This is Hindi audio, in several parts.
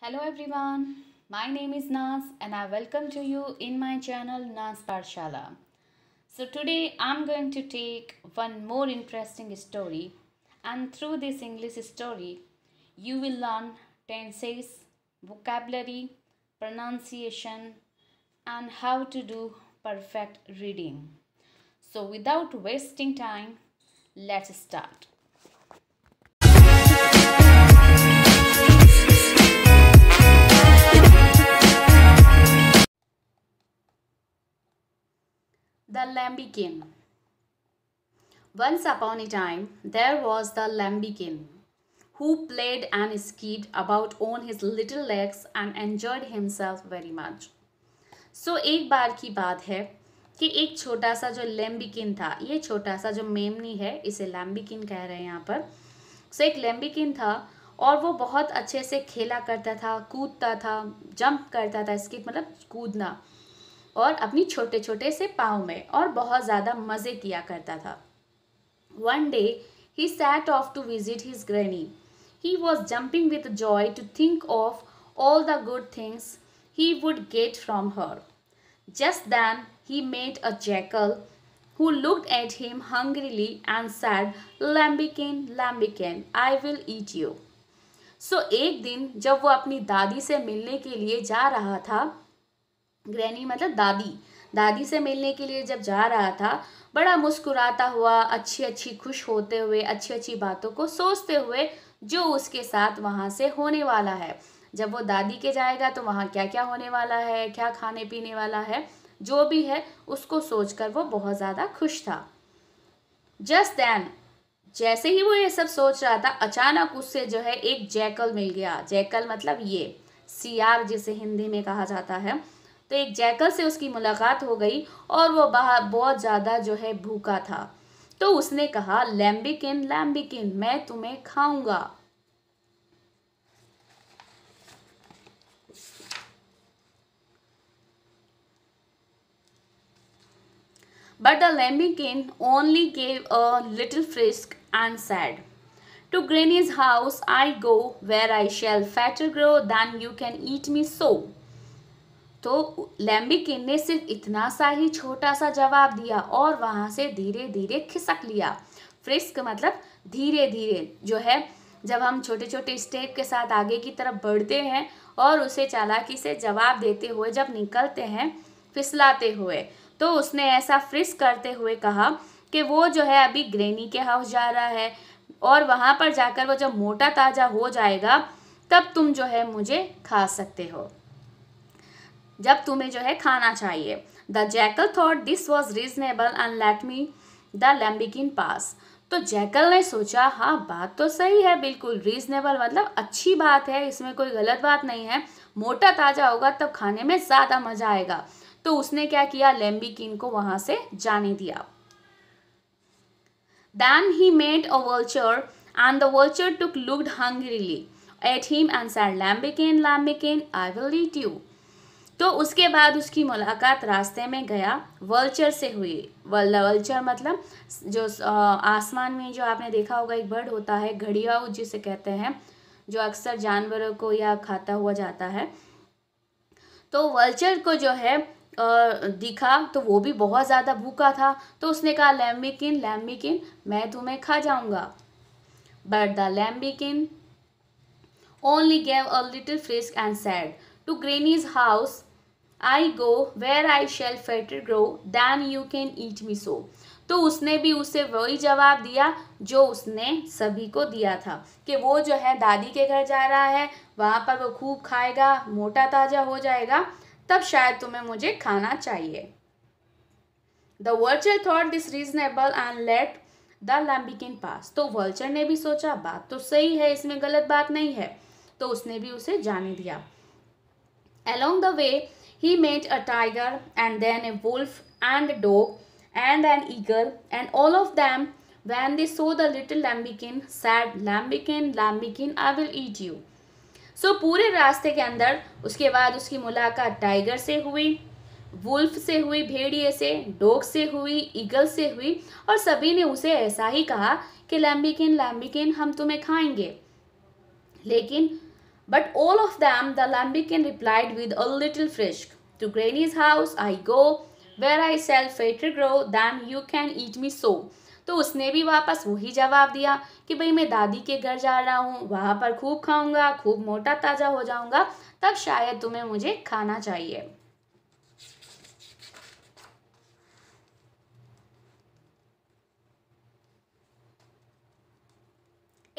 Hello everyone, my name is Nas and I welcome to you in my channel Nas Parshala. So today I'm going to take one more interesting story and through this English story you will learn tenses, vocabulary, pronunciation and how to do perfect reading. So without wasting time, let's start. Lambikin. Once upon a time, there was the Lambikin who played and skied about on his little legs and enjoyed himself very much. So, ek baar ki baat hai ki ek chhota sa jo lambikin tha ye chhota sa jo memni hai ise lambikin keh rahe hain yahan par so, ek lambikin tha और वो बहुत अच्छे से खेला करता था कूदता था जंप करता था इसकी मतलब कूदना और अपनी छोटे छोटे से पाँव में और बहुत ज़्यादा मज़े किया करता था one day he set off to visit his granny he was jumping with joy to think of all the good things he would get from her just then he made a jackal who look at him hungrily and said Lambikin Lambikin I will eat you so एक दिन जब वो अपनी दादी से मिलने के लिए जा रहा था ग्रैनी मतलब दादी दादी से मिलने के लिए जब जा रहा था बड़ा मुस्कुराता हुआ अच्छी अच्छी खुश होते हुए अच्छी अच्छी बातों को सोचते हुए जो उसके साथ वहाँ से होने वाला है जब वो दादी के जाएगा तो वहाँ क्या क्या होने वाला है क्या खाने पीने वाला है जो भी है उसको सोचकर वो बहुत ज़्यादा खुश था जस्ट दैन जैसे ही वो ये सब सोच रहा था अचानक उससे जो है एक जैकल मिल गया जैकल मतलब ये सियार जिसे हिंदी में कहा जाता है तो एक जैकल से उसकी मुलाकात हो गई और वो बहुत ज़्यादा जो है भूखा था तो उसने कहा लैम्बिकिन लैम्बिकिन मैं तुम्हें खाऊंगा but the Lambikin only gave a little frisk and said to granny's house I go where I shall fatter grow than you can eat me so तो लैम्बिक ने सिर्फ इतना सा ही छोटा सा जवाब दिया और वहाँ से धीरे धीरे खिसक लिया फ्रिस्क मतलब धीरे धीरे जो है जब हम छोटे छोटे स्टेप के साथ आगे की तरफ बढ़ते हैं और उसे चालाकी से जवाब देते हुए जब निकलते हैं फिसलाते हुए तो उसने ऐसा फ्रिस्क करते हुए कहा कि वो जो है अभी ग्रेनी के हाउस जा रहा है और वहाँ पर जाकर वो जब मोटा ताज़ा हो जाएगा तब तुम जो है मुझे खा सकते हो जब तुम्हें जो है खाना चाहिए the jackal thought this was reasonable and let me the Lambikin pass तो जैकल ने सोचा हाँ बात तो सही है बिल्कुल रीजनेबल मतलब अच्छी बात है इसमें कोई गलत बात नहीं है मोटा ताज़ा होगा तब खाने में ज़्यादा मज़ा आएगा तो उसने क्या किया लैम्बिकिन को वहां से जाने दिया Then he made a vulture and the vulture took looked hungrily and said and said, "Lambikin, Lambikin, I will eat you तो उसके बाद उसकी मुलाकात रास्ते में गया वल्चर से हुई वल्चर मतलब जो आसमान में जो आपने देखा होगा एक बर्ड होता है घड़िया जिसे कहते हैं जो अक्सर जानवरों को या खाता हुआ जाता है तो वल्चर को जो है दिखा तो वो भी बहुत ज़्यादा भूखा था तो उसने कहा लैम्बिकिन लैम्बिकिन मैं तुम्हें खा जाऊंगा but the Lambikin only gave a little frisk and said to granny's house I go where I shall fatter grow than you can eat me so तो उसने भी उसे वही जवाब दिया जो उसने सभी को दिया था कि वो जो है दादी के घर जा रहा है वहाँ पर वो खूब खाएगा मोटा ताज़ा हो जाएगा तब शायद तुम्हें मुझे खाना चाहिए the vulture thought this reasonable and let the Lambikin pass तो वर्चर ने भी सोचा बात तो सही है इसमें गलत बात नहीं है तो उसने भी उसे जाने दिया along the way He met a tiger and then a wolf and a dog and an eagle and all of them when they saw the little lambikin said lambikin lambikin I will eat you. so, pure raste ke andar uske baad uski mulaqat tiger se hui wolf से हुई भेड़िए से डॉग से हुई ईगल से हुई और सभी ने उसे ऐसा ही कहा कि लैम्बिकिन लैम्बिकिन हम तुम्हें खाएंगे लेकिन But all of them, the lambikin replied with a little frisk. To Granny's house I go, where I shall fatter grow than you can eat me so. तो उसने भी वापस वही जवाब दिया कि भाई मैं दादी के घर जा रहा हूँ वहाँ पर खूब खाऊंगा खूब मोटा ताज़ा हो जाऊंगा तब शायद तुम्हें मुझे खाना चाहिए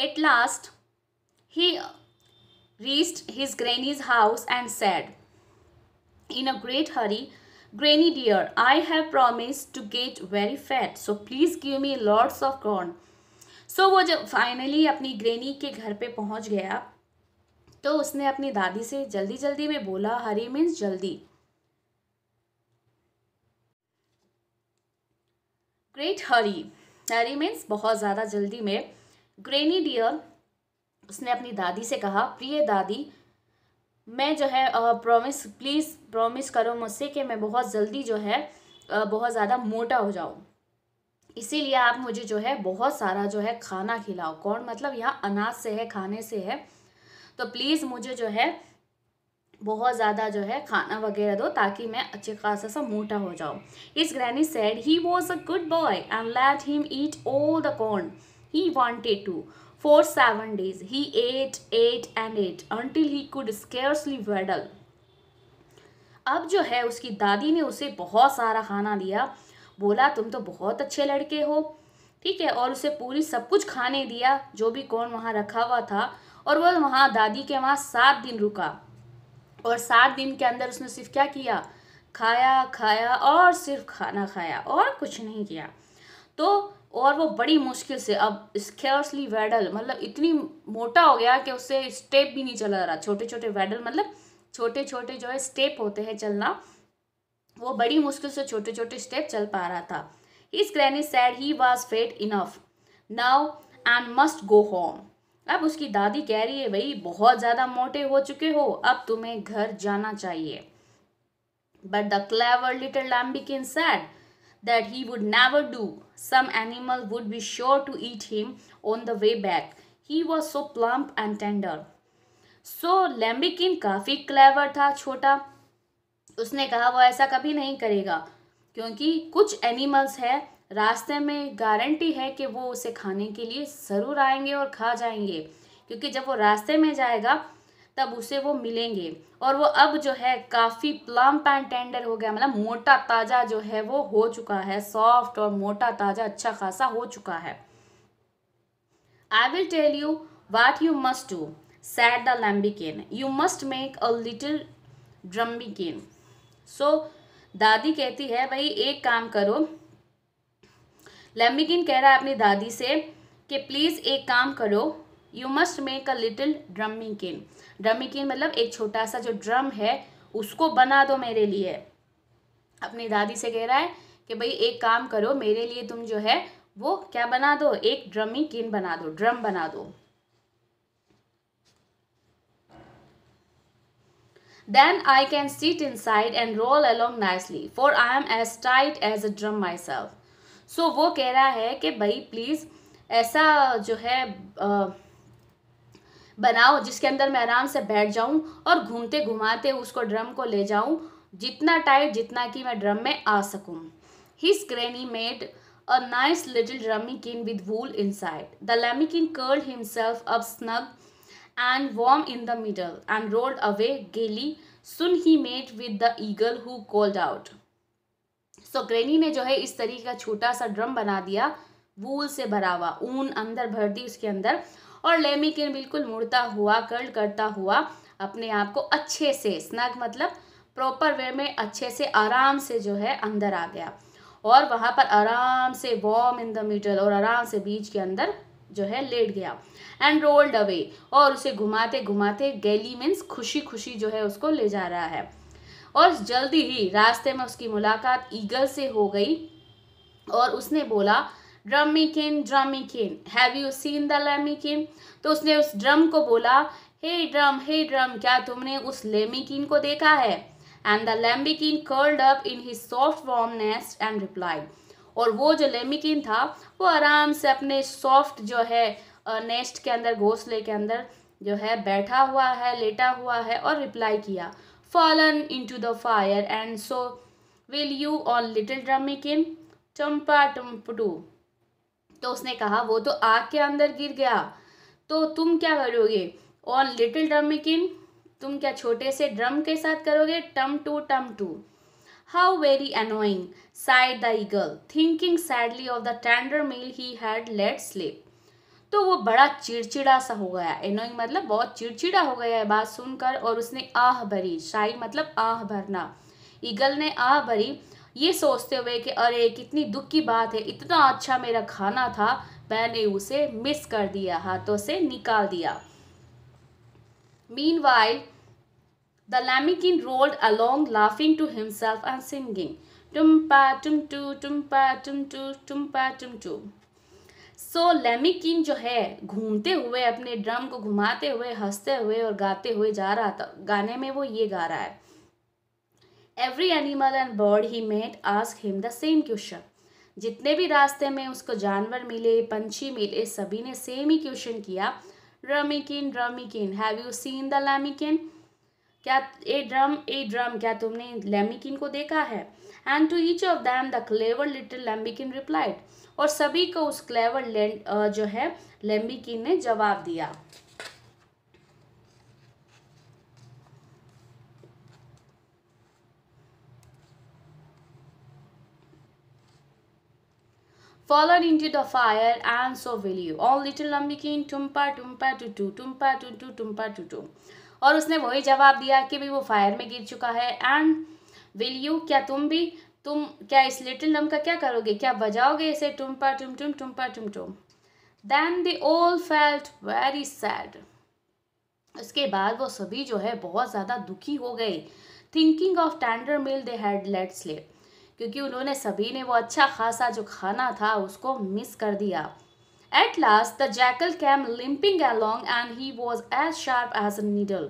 at last he reached his granny's house and said, In a great hurry, Granny dear, I have promised to get very fat, so please give me lots of corn. so, वो जब फाइनली अपनी ग्रेनी के घर पे पहुंच गया तो उसने अपनी दादी से जल्दी जल्दी में बोला हरी मीन्स जल्दी ग्रेट हरी हरी मीन्स बहुत ज़्यादा जल्दी में ग्रेनी डियर उसने अपनी दादी से कहा प्रिय दादी मैं जो है प्रॉमिस प्लीज़ प्रॉमिस करो मुझसे कि मैं बहुत जल्दी जो है बहुत ज़्यादा मोटा हो जाऊँ इसीलिए आप मुझे जो है बहुत सारा जो है खाना खिलाओ कौन मतलब यहाँ अनाज से है खाने से है तो प्लीज़ मुझे जो है बहुत ज़्यादा जो है खाना वगैरह दो ताकि मैं अच्छे खासा सा मोटा हो जाऊँ इस granny said he was a good boy and let him eat all the corn he wanted to for 7 days. He ate, ate and ate until he could scarcely waddle. अब जो है उसकी दादी ने उसे बहुत सारा खाना दिया बोला तुम तो बहुत अच्छे लड़के हो ठीक है और उसे पूरी सब कुछ खाने दिया जो भी कौन वहाँ रखा हुआ था और वह वहाँ दादी के वहाँ सात दिन रुका और सात दिन के अंदर उसने सिर्फ क्या किया खाया खाया और सिर्फ खाना खाया और कुछ नहीं किया तो और वो बड़ी मुश्किल से अब स्केयर्सली वेडल मतलब इतनी मोटा हो गया कि उससे स्टेप भी नहीं चला रहा छोटे छोटे वेडल मतलब छोटे छोटे जो है स्टेप होते हैं चलना वो बड़ी मुश्किल से छोटे छोटे स्टेप चल पा रहा था इस granny said he was fat enough now and must go home अब उसकी दादी कह रही है भाई बहुत ज़्यादा मोटे हो चुके हो अब तुम्हें घर जाना चाहिए but the clever little Lambikin said that he would never do. Some animal would be sure to eat him on the way back. He was so plump and tender. So so, Lambikin काफ़ी क्लेवर था छोटा उसने कहा वो ऐसा कभी नहीं करेगा क्योंकि कुछ एनिमल्स है रास्ते में गारंटी है कि वो उसे खाने के लिए ज़रूर आएंगे और खा जाएंगे क्योंकि जब वो रास्ते में जाएगा तब उसे वो मिलेंगे और वो अब जो है काफ़ी प्लम्प एंड टेंडर हो गया मतलब मोटा ताज़ा जो है वो हो चुका है सॉफ्ट और मोटा ताज़ा अच्छा खासा हो चुका है I will tell you what you must do set the lambicane you must make a little drumbicane so दादी कहती है भाई एक काम करो लैम्बिकिन कह रहा है अपनी दादी से कि प्लीज़ एक काम करो you must make a little drumikin drumikin मतलब एक छोटा सा जो ड्रम है उसको बना दो मेरे लिए अपनी दादी से कह रहा है कि भाई एक काम करो मेरे लिए तुम जो है वो क्या बना दो एक ड्रमिंग केन बना दो ड्रम बना दो then i can sit inside and roll along nicely for i am as tight as a drum myself so वो कह रहा है कि भाई please ऐसा जो है आ, बनाओ जिसके अंदर मैं आराम से बैठ जाऊँ और घूमते घुमाते उसको ड्रम को ले जाऊँ जितना टाइट जितना कि मैं ड्रम में आ सकूँ his granny made a nice little drumikin with wool inside the Lambikin curl himself up snug and warm in the middle and rolled away gaily soon he made with the eagle who called out so granny ने जो है इस तरीके का छोटा सा ड्रम बना दिया वूल से भरा हुआ ऊन अंदर भर दी उसके अंदर और लेमिकिन बिल्कुल मुड़ता हुआ कर्ल करता हुआ अपने आप को अच्छे से स्नग मतलब प्रॉपर वे में अच्छे से आराम से जो है अंदर आ गया और वहाँ पर आराम से वॉम इन द मिडल और आराम से बीच के अंदर जो है लेट गया एंड रोल्ड अवे और उसे घुमाते घुमाते गैली मीन्स खुशी खुशी जो है उसको ले जा रहा है और जल्दी ही रास्ते में उसकी मुलाकात ईगल से हो गई और उसने बोला drumikin drumikin have you seen the Lambikin तो उसने उस ड्रम को बोला हे ड्रम हे ड्रम क्या तुमने उस लेमिकिन को देखा है and the Lambikin curled up in his soft warm nest and reply और वो जो लेमिकिन था वो आराम से अपने सॉफ्ट जो है नेस्ट के अंदर घोंसले के अंदर जो है बैठा हुआ है लेटा हुआ है और रिप्लाई किया fallen into the fire and so will you on little drumikin tumpa tumtoo तो उसने कहा वो तो आग के अंदर गिर गया तो तुम क्या करोगे और लिटिल ड्रम किन तुम क्या छोटे से ड्रम के साथ करोगे tum too tum too how very annoying sighed the eagle thinking sadly of the tender meal he had let slip तो वो बड़ा चिड़चिड़ा सा हो गया एनोइंग मतलब बहुत चिड़चिड़ा हो गया है बात सुनकर और उसने आह भरी शाही मतलब आह भरना ईगल ने आह भरी ये सोचते हुए कि अरे कितनी दुख की बात है इतना अच्छा मेरा खाना था मैंने उसे मिस कर दिया हाथों से निकाल दिया meanwhile the Lambikin rolled along laughing to himself and singing pa tum to पा टुम टू पा टुम टू सो लेमिकिन जो है घूमते हुए अपने ड्रम को घुमाते हुए हंसते हुए और गाते हुए जा रहा था गाने में वो ये गा रहा है every animal and bird he met ask him the same question जितने भी रास्ते में उसको जानवर मिले पंछी मिले सभी ने सेम ही क्वेश्चन किया drumikin drumikin have you seen the Lambikin क्या ए ड्रम ए ड्रम क्या तुमने लेमिकिन को देखा है and to each of them the clever little Lambikin replied और सभी को उस क्लेवर जो है लेम्बिकिन ने जवाब दिया fallen into the fire and so will you और little Lambikin tumpa tumpa tutu tumpa tutu tumpa tutu और उसने वही जवाब दिया कि भी वो फायर में गिर चुका है एंड विल यू क्या तुम भी तुम क्या इस लिटिल नम का क्या करोगे क्या बजाओगे इसे tumpa tum tum tumpa tum tum then they all felt very sad उसके बाद वो सभी जो है बहुत ज़्यादा दुखी हो गए thinking of tender meal they had let slip क्योंकि उन्होंने सभी ने वो अच्छा खासा जो खाना था उसको मिस कर दिया at last the jackal came limping along and he was as sharp as a needle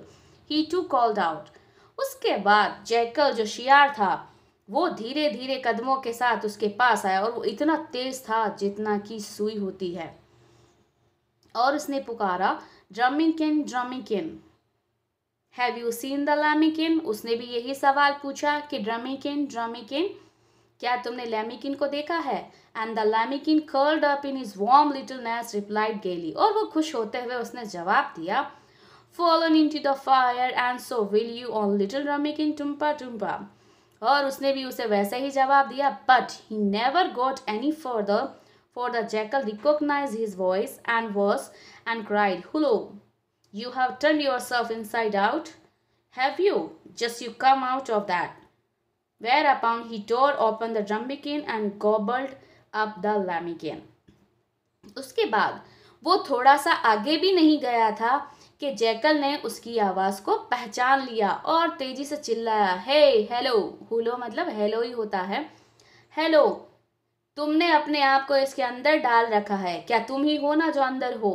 he too called out उसके बाद जैकल जो शियार था वो धीरे धीरे कदमों के साथ उसके पास आया और वो इतना तेज था जितना कि सुई होती है और उसने पुकारा drumikin drumikin have you seen the Lambikin उसने भी यही सवाल पूछा कि ड्रमिकिन ड्रमिकिन क्या तुमने लेमिकिन को देखा है and the Lambikin curled up in his warm little nest replied gaily और वो खुश होते हुए उसने जवाब दिया fallen into the fire and so will you on little drumikin tumpa tumpa और उसने भी उसे वैसे ही जवाब दिया but he never got any further for the jackal recognise his voice and was and cried hullo you have turn yourself in side out have you just you come out of that Whereupon he tore open the ramekin and gobbled up the lamigan. उसके बाद वो थोड़ा सा आगे भी नहीं गया था कि जैकल ने उसकी आवाज़ को पहचान लिया और तेज़ी से चिल्लाया हे हेलो हुलो मतलब हेलो ही होता है हेलो तुमने अपने आप को इसके अंदर डाल रखा है क्या तुम ही हो ना जो अंदर हो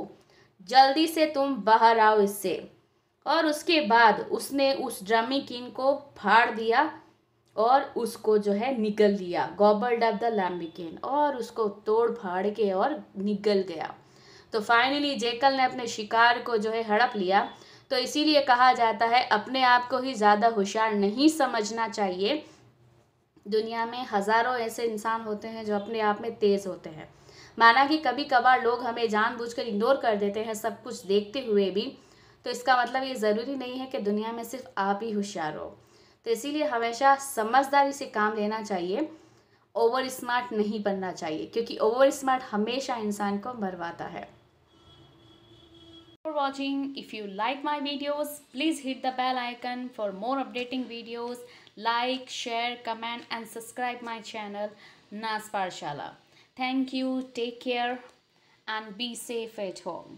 जल्दी से तुम बाहर आओ इससे और उसके बाद उसने उस ड्रमी किन को फाड़ दिया और उसको जो है निकल लिया गॉबल्ड ऑफ द लैम्बिकेन और उसको तोड़ फाड़ के और निकल गया तो फाइनली जेकल ने अपने शिकार को जो है हड़प लिया तो इसीलिए कहा जाता है अपने आप को ही ज़्यादा होशियार नहीं समझना चाहिए दुनिया में हज़ारों ऐसे इंसान होते हैं जो अपने आप में तेज़ होते हैं माना कि कभी कभार लोग हमें जानबूझकर इग्नोर कर देते हैं सब कुछ देखते हुए भी तो इसका मतलब ये ज़रूरी नहीं है कि दुनिया में सिर्फ आप ही होशियार हो तो इसीलिए हमेशा समझदारी से काम लेना चाहिए ओवर स्मार्ट नहीं बनना चाहिए क्योंकि ओवर स्मार्ट हमेशा इंसान को मरवाता है for watching if you like my videos please hit the bell icon for more updating videos like share comment and subscribe my channel Naach Pathshala thank you take care and be safe at home